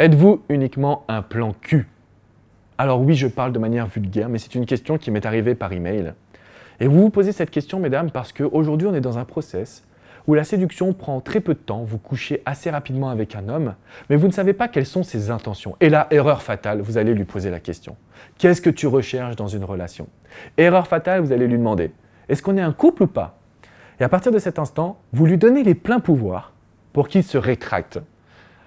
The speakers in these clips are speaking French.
Êtes-vous uniquement un plan cul Alors oui, je parle de manière vulgaire, mais c'est une question qui m'est arrivée par email. Et vous vous posez cette question, mesdames, parce qu'aujourd'hui, on est dans un process où la séduction prend très peu de temps, vous couchez assez rapidement avec un homme, mais vous ne savez pas quelles sont ses intentions. Et là, erreur fatale, vous allez lui poser la question. Qu'est-ce que tu recherches dans une relation Erreur fatale, vous allez lui demander, est-ce qu'on est un couple ou pas Et à partir de cet instant, vous lui donnez les pleins pouvoirs pour qu'il se rétracte.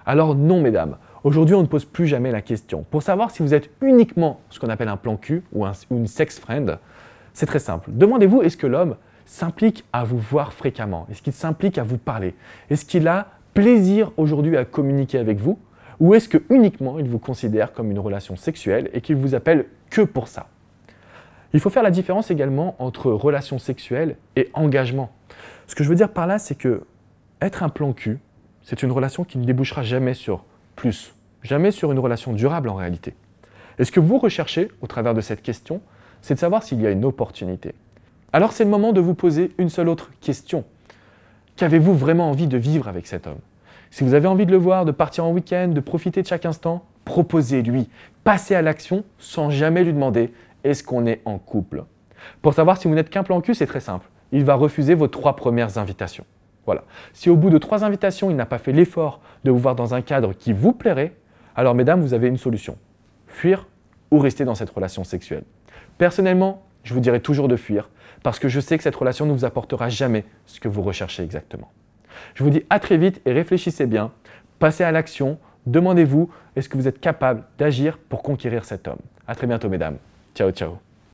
Alors non, mesdames, Aujourd'hui, on ne pose plus jamais la question. Pour savoir si vous êtes uniquement ce qu'on appelle un plan cul ou, une sex friend, c'est très simple. Demandez-vous est-ce que l'homme s'implique à vous voir fréquemment Est-ce qu'il s'implique à vous parler Est-ce qu'il a plaisir aujourd'hui à communiquer avec vous Ou est-ce que uniquement il vous considère comme une relation sexuelle et qu'il vous appelle que pour ça Il faut faire la différence également entre relation sexuelle et engagement. Ce que je veux dire par là, c'est que être un plan cul, c'est une relation qui ne débouchera jamais sur plus jamais sur une relation durable en réalité. Et ce que vous recherchez au travers de cette question, c'est de savoir s'il y a une opportunité. Alors c'est le moment de vous poser une seule autre question. Qu'avez-vous vraiment envie de vivre avec cet homme Si vous avez envie de le voir, de partir en week-end, de profiter de chaque instant, proposez-lui. Passez à l'action sans jamais lui demander est-ce qu'on est en couple. Pour savoir si vous n'êtes qu'un plan cul, c'est très simple. Il va refuser vos trois premières invitations. Voilà. Si au bout de trois invitations, il n'a pas fait l'effort de vous voir dans un cadre qui vous plairait, alors mesdames, vous avez une solution. Fuir ou rester dans cette relation sexuelle. Personnellement, je vous dirais toujours de fuir, parce que je sais que cette relation ne vous apportera jamais ce que vous recherchez exactement. Je vous dis à très vite et réfléchissez bien, passez à l'action, demandez-vous est-ce que vous êtes capable d'agir pour conquérir cet homme. À très bientôt mesdames. Ciao ciao.